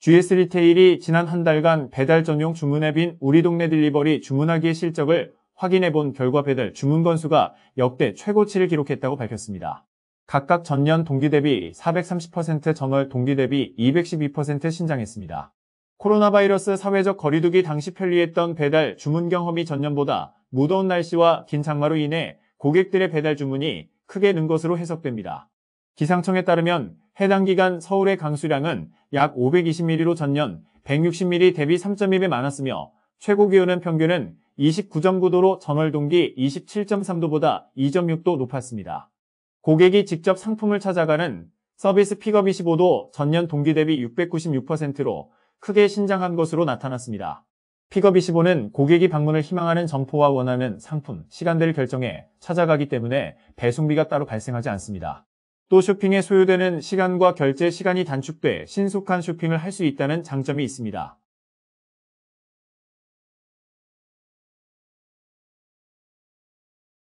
GS 리테일이 지난 한 달간 배달 전용 주문 앱인 우리 동네 딜리버리 주문하기의 실적을 확인해 본 결과 배달 주문 건수가 역대 최고치를 기록했다고 밝혔습니다. 각각 전년 동기 대비 430% 전월 동기 대비 212% 신장했습니다. 코로나 바이러스 사회적 거리두기 당시 편리했던 배달 주문 경험이 전년보다 무더운 날씨와 긴 장마로 인해 고객들의 배달 주문이 크게 는 것으로 해석됩니다. 기상청에 따르면 해당 기간 서울의 강수량은 약 520mm로 전년 160mm 대비 3.2배 많았으며 최고 기온은 평균은 29.9도로 전월 동기 27.3도보다 2.6도 높았습니다. 고객이 직접 상품을 찾아가는 서비스 픽업 25도 전년 동기 대비 696%로 크게 신장한 것으로 나타났습니다. 픽업 25는 고객이 방문을 희망하는 점포와 원하는 상품, 시간대를 결정해 찾아가기 때문에 배송비가 따로 발생하지 않습니다. 또 쇼핑에 소요되는 시간과 결제 시간이 단축돼 신속한 쇼핑을 할 수 있다는 장점이 있습니다.